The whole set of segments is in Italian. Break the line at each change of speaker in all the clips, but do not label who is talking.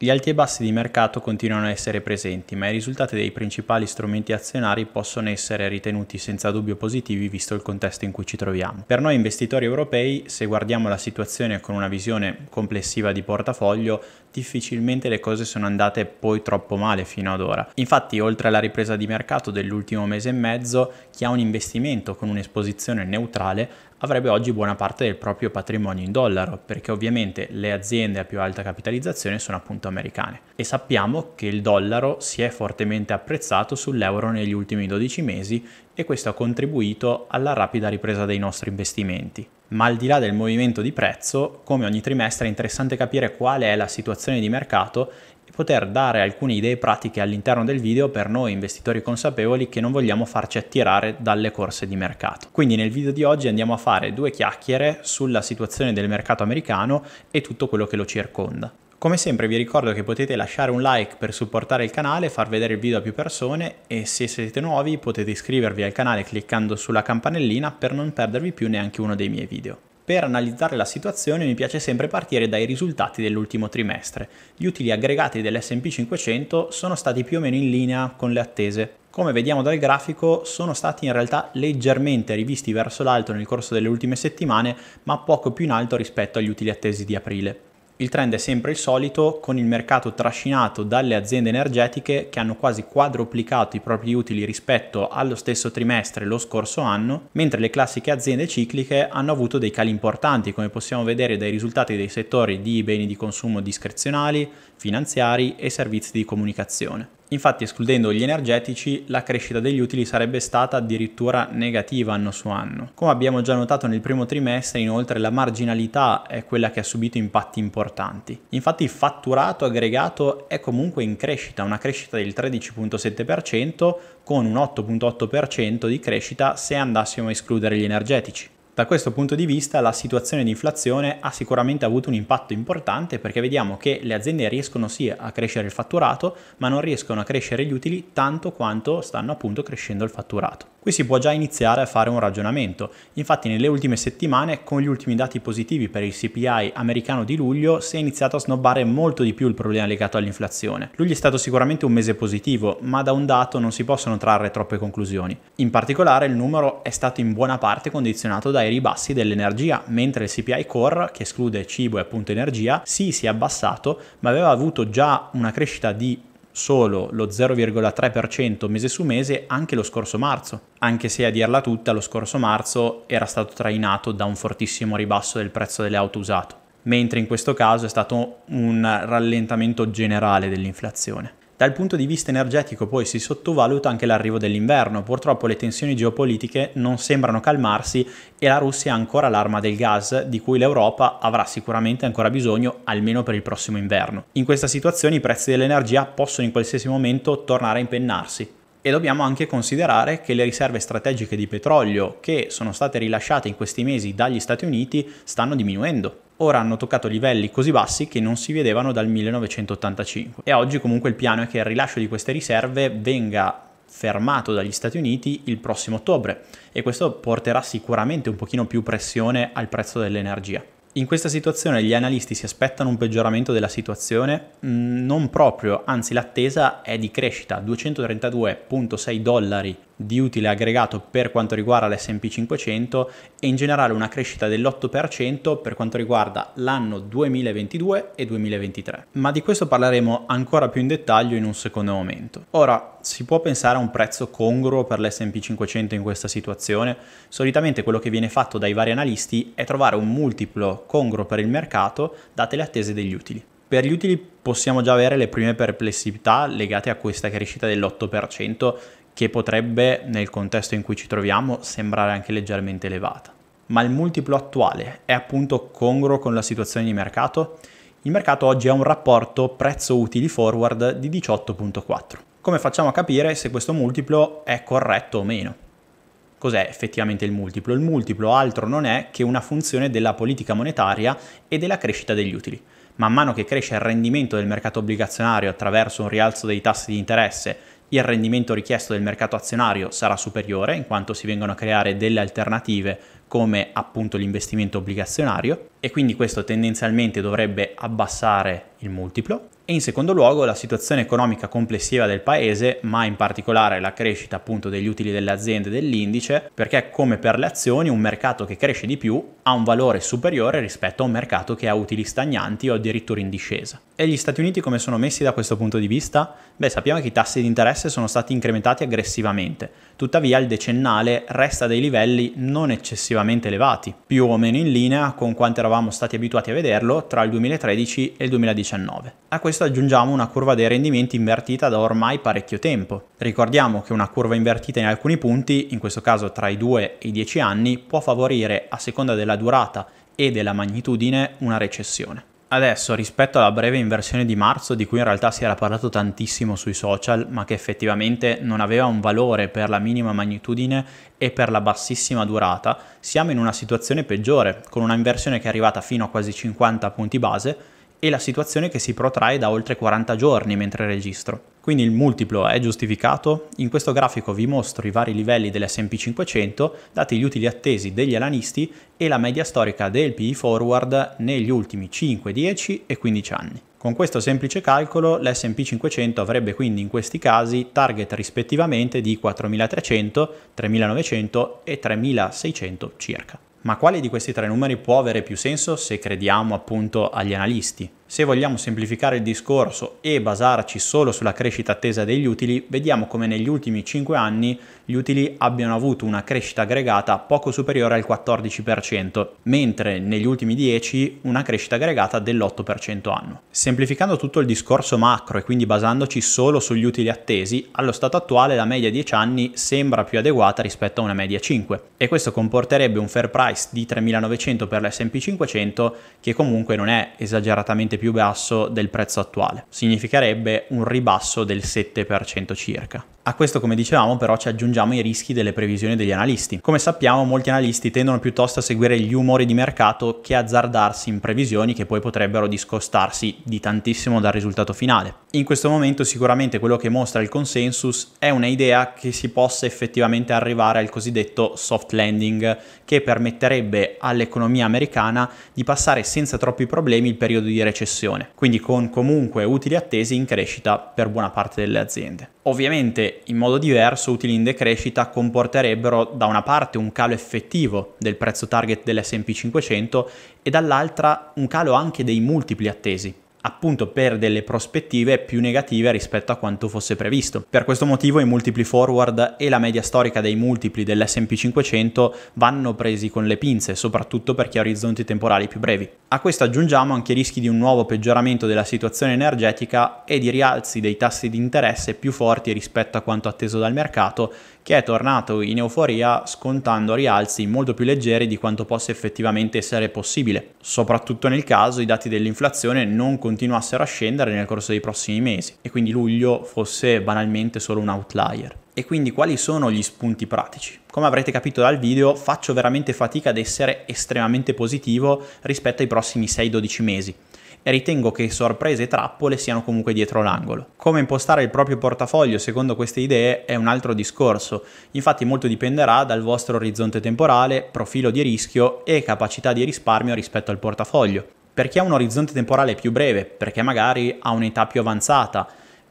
Gli alti e bassi di mercato continuano a essere presenti, ma i risultati dei principali strumenti azionari possono essere ritenuti senza dubbio positivi visto il contesto in cui ci troviamo. Per noi investitori europei, se guardiamo la situazione con una visione complessiva di portafoglio, difficilmente le cose sono andate poi troppo male fino ad ora. Infatti, oltre alla ripresa di mercato dell'ultimo mese e mezzo, chi ha un investimento con un'esposizione neutrale avrebbe oggi buona parte del proprio patrimonio in dollaro, perché ovviamente le aziende a più alta capitalizzazione sono appunto americane. E sappiamo che il dollaro si è fortemente apprezzato sull'euro negli ultimi 12 mesi e questo ha contribuito alla rapida ripresa dei nostri investimenti. Ma al di là del movimento di prezzo, come ogni trimestre è interessante capire qual è la situazione di mercato e poter dare alcune idee pratiche all'interno del video per noi investitori consapevoli che non vogliamo farci attirare dalle corse di mercato. Quindi nel video di oggi andiamo a fare due chiacchiere sulla situazione del mercato americano e tutto quello che lo circonda. Come sempre vi ricordo che potete lasciare un like per supportare il canale, far vedere il video a più persone e se siete nuovi potete iscrivervi al canale cliccando sulla campanellina per non perdervi più neanche uno dei miei video. Per analizzare la situazione mi piace sempre partire dai risultati dell'ultimo trimestre. Gli utili aggregati dell'S&P 500 sono stati più o meno in linea con le attese. Come vediamo dal grafico, sono stati in realtà leggermente rivisti verso l'alto nel corso delle ultime settimane, ma poco più in alto rispetto agli utili attesi di aprile. Il trend è sempre il solito, con il mercato trascinato dalle aziende energetiche che hanno quasi quadruplicato i propri utili rispetto allo stesso trimestre lo scorso anno, mentre le classiche aziende cicliche hanno avuto dei cali importanti, come possiamo vedere dai risultati dei settori di beni di consumo discrezionali, finanziari e servizi di comunicazione. Infatti, escludendo gli energetici, la crescita degli utili sarebbe stata addirittura negativa anno su anno. Come abbiamo già notato nel primo trimestre, inoltre la marginalità è quella che ha subito impatti importanti. Infatti, il fatturato aggregato è comunque in crescita, una crescita del 13.7% con un 8.8% di crescita se andassimo a escludere gli energetici. Da questo punto di vista la situazione di inflazione ha sicuramente avuto un impatto importante perché vediamo che le aziende riescono sì a crescere il fatturato, ma non riescono a crescere gli utili tanto quanto stanno appunto crescendo il fatturato. Qui si può già iniziare a fare un ragionamento, infatti nelle ultime settimane con gli ultimi dati positivi per il CPI americano di luglio si è iniziato a snobbare molto di più il problema legato all'inflazione. Luglio è stato sicuramente un mese positivo, ma da un dato non si possono trarre troppe conclusioni. In particolare il numero è stato in buona parte condizionato dai ribassi dell'energia, mentre il CPI core, che esclude cibo e appunto energia, sì si è abbassato, ma aveva avuto già una crescita di solo lo 0,3% mese su mese anche lo scorso marzo, anche se a dirla tutta lo scorso marzo era stato trainato da un fortissimo ribasso del prezzo delle auto usate, mentre in questo caso è stato un rallentamento generale dell'inflazione. Dal punto di vista energetico poi si sottovaluta anche l'arrivo dell'inverno, purtroppo le tensioni geopolitiche non sembrano calmarsi e la Russia ha ancora l'arma del gas di cui l'Europa avrà sicuramente ancora bisogno almeno per il prossimo inverno. In questa situazione i prezzi dell'energia possono in qualsiasi momento tornare a impennarsi, e dobbiamo anche considerare che le riserve strategiche di petrolio che sono state rilasciate in questi mesi dagli Stati Uniti stanno diminuendo. Ora hanno toccato livelli così bassi che non si vedevano dal 1985 e oggi comunque il piano è che il rilascio di queste riserve venga fermato dagli Stati Uniti il prossimo ottobre e questo porterà sicuramente un pochino più pressione al prezzo dell'energia. In questa situazione gli analisti si aspettano un peggioramento della situazione? Mm, non proprio, anzi l'attesa è di crescita, 232,6 dollari di utile aggregato per quanto riguarda l'S&P 500 e in generale una crescita dell'8% per quanto riguarda l'anno 2022 e 2023. Ma di questo parleremo ancora più in dettaglio in un secondo momento. Ora, si può pensare a un prezzo congruo per l'S&P 500 in questa situazione? Solitamente quello che viene fatto dai vari analisti è trovare un multiplo congruo per il mercato date le attese degli utili. Per gli utili possiamo già avere le prime perplessità legate a questa crescita dell'8% che potrebbe, nel contesto in cui ci troviamo, sembrare anche leggermente elevata. Ma il multiplo attuale è appunto congruo con la situazione di mercato? Il mercato oggi ha un rapporto prezzo-utili forward di 18.4. Come facciamo a capire se questo multiplo è corretto o meno? Cos'è effettivamente il multiplo? Il multiplo altro non è che una funzione della politica monetaria e della crescita degli utili. Man mano che cresce il rendimento del mercato obbligazionario attraverso un rialzo dei tassi di interesse il rendimento richiesto del mercato azionario sarà superiore in quanto si vengono a creare delle alternative come appunto l'investimento obbligazionario e quindi questo tendenzialmente dovrebbe abbassare il multiplo e in secondo luogo la situazione economica complessiva del paese, ma in particolare la crescita appunto degli utili delle aziende dell'indice, perché come per le azioni un mercato che cresce di più ha un valore superiore rispetto a un mercato che ha utili stagnanti o addirittura in discesa. E gli Stati Uniti come sono messi da questo punto di vista? Beh, sappiamo che i tassi di interesse sono stati incrementati aggressivamente, tuttavia il decennale resta a dei livelli non eccessivamente elevati, più o meno in linea con quanto eravamo stati abituati a vederlo tra il 2013 e il 2019. A questo questo aggiungiamo una curva dei rendimenti invertita da ormai parecchio tempo. Ricordiamo che una curva invertita in alcuni punti, in questo caso tra i 2 e i 10 anni, può favorire, a seconda della durata e della magnitudine, una recessione. Adesso, rispetto alla breve inversione di marzo, di cui in realtà si era parlato tantissimo sui social, ma che effettivamente non aveva un valore per la minima magnitudine e per la bassissima durata, siamo in una situazione peggiore, con una inversione che è arrivata fino a quasi 50 punti base, e la situazione che si protrae da oltre 40 giorni mentre registro. Quindi il multiplo è giustificato? In questo grafico vi mostro i vari livelli dell'S&P 500, dati gli utili attesi degli alanisti e la media storica del PE forward negli ultimi 5, 10 e 15 anni. Con questo semplice calcolo l'S&P 500 avrebbe quindi in questi casi target rispettivamente di 4300, 3900 e 3600 circa. Ma quale di questi tre numeri può avere più senso se crediamo appunto agli analisti? Se vogliamo semplificare il discorso e basarci solo sulla crescita attesa degli utili, vediamo come negli ultimi 5 anni gli utili abbiano avuto una crescita aggregata poco superiore al 14%, mentre negli ultimi 10 una crescita aggregata dell'8% anno. Semplificando tutto il discorso macro e quindi basandoci solo sugli utili attesi, allo stato attuale la media 10 anni sembra più adeguata rispetto a una media 5 e questo comporterebbe un fair price di 3.900 per l'S&P 500 che comunque non è esageratamente più basso del prezzo attuale. Significherebbe un ribasso del 7% circa. A questo, come dicevamo, però ci aggiungiamo i rischi delle previsioni degli analisti. Come sappiamo, molti analisti tendono piuttosto a seguire gli umori di mercato che azzardarsi in previsioni che poi potrebbero discostarsi di tantissimo dal risultato finale in questo momento sicuramente quello che mostra il consensus è un'idea che si possa effettivamente arrivare al cosiddetto soft landing, che permetterebbe all'economia americana di passare senza troppi problemi il periodo di recessione, quindi con comunque utili attesi in crescita per buona parte delle aziende. Ovviamente in modo diverso utili in decrescita comporterebbero da una parte un calo effettivo del prezzo target dell'SP 500 e dall'altra un calo anche dei multipli attesi appunto per delle prospettive più negative rispetto a quanto fosse previsto. Per questo motivo i multipli forward e la media storica dei multipli dell'S&P 500 vanno presi con le pinze, soprattutto per chi ha orizzonti temporali più brevi. A questo aggiungiamo anche i rischi di un nuovo peggioramento della situazione energetica e di rialzi dei tassi di interesse più forti rispetto a quanto atteso dal mercato che è tornato in euforia scontando rialzi molto più leggeri di quanto possa effettivamente essere possibile, soprattutto nel caso i dati dell'inflazione non continuassero a scendere nel corso dei prossimi mesi e quindi luglio fosse banalmente solo un outlier. E quindi quali sono gli spunti pratici? Come avrete capito dal video, faccio veramente fatica ad essere estremamente positivo rispetto ai prossimi 6-12 mesi e ritengo che sorprese e trappole siano comunque dietro l'angolo. Come impostare il proprio portafoglio secondo queste idee è un altro discorso, infatti molto dipenderà dal vostro orizzonte temporale, profilo di rischio e capacità di risparmio rispetto al portafoglio. Per chi ha un orizzonte temporale più breve, perché magari ha un'età più avanzata,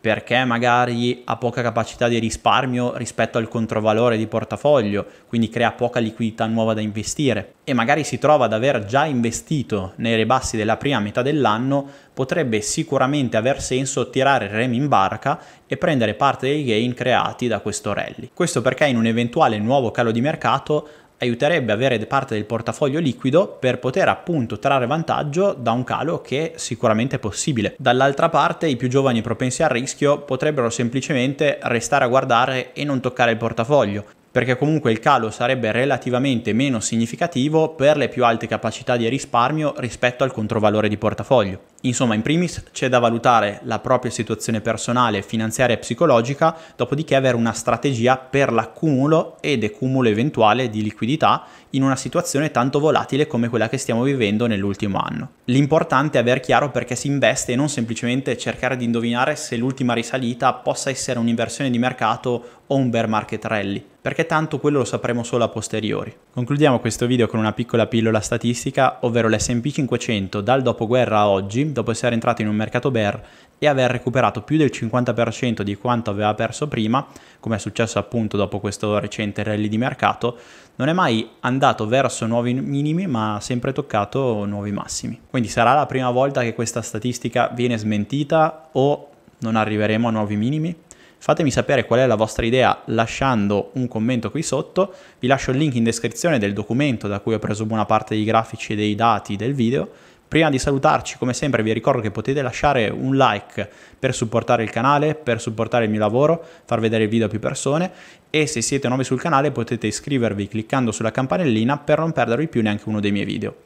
perché magari ha poca capacità di risparmio rispetto al controvalore di portafoglio, quindi crea poca liquidità nuova da investire e magari si trova ad aver già investito nei ribassi della prima metà dell'anno, potrebbe sicuramente aver senso tirare il rem in barca e prendere parte dei gain creati da questo rally. Questo perché in un eventuale nuovo calo di mercato aiuterebbe avere parte del portafoglio liquido per poter appunto trarre vantaggio da un calo che sicuramente è possibile. Dall'altra parte i più giovani propensi al rischio potrebbero semplicemente restare a guardare e non toccare il portafoglio perché comunque il calo sarebbe relativamente meno significativo per le più alte capacità di risparmio rispetto al controvalore di portafoglio. Insomma, in primis c'è da valutare la propria situazione personale, finanziaria e psicologica, dopodiché avere una strategia per l'accumulo e decumulo eventuale di liquidità in una situazione tanto volatile come quella che stiamo vivendo nell'ultimo anno. L'importante è aver chiaro perché si investe e non semplicemente cercare di indovinare se l'ultima risalita possa essere un'inversione di mercato o un bear market rally, perché tanto quello lo sapremo solo a posteriori. Concludiamo questo video con una piccola pillola statistica, ovvero l'S&P 500 dal dopoguerra a oggi, dopo essere entrato in un mercato bear e aver recuperato più del 50% di quanto aveva perso prima, come è successo appunto dopo questo recente rally di mercato, non è mai andato verso nuovi minimi ma ha sempre toccato nuovi massimi. Quindi sarà la prima volta che questa statistica viene smentita o non arriveremo a nuovi minimi? Fatemi sapere qual è la vostra idea lasciando un commento qui sotto. Vi lascio il link in descrizione del documento da cui ho preso buona parte dei grafici e dei dati del video. Prima di salutarci, come sempre, vi ricordo che potete lasciare un like per supportare il canale, per supportare il mio lavoro, far vedere il video a più persone e se siete nuovi sul canale potete iscrivervi cliccando sulla campanellina per non perdervi più neanche uno dei miei video.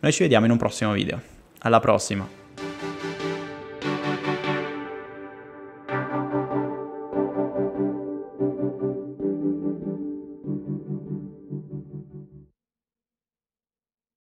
Noi ci vediamo in un prossimo video. Alla prossima!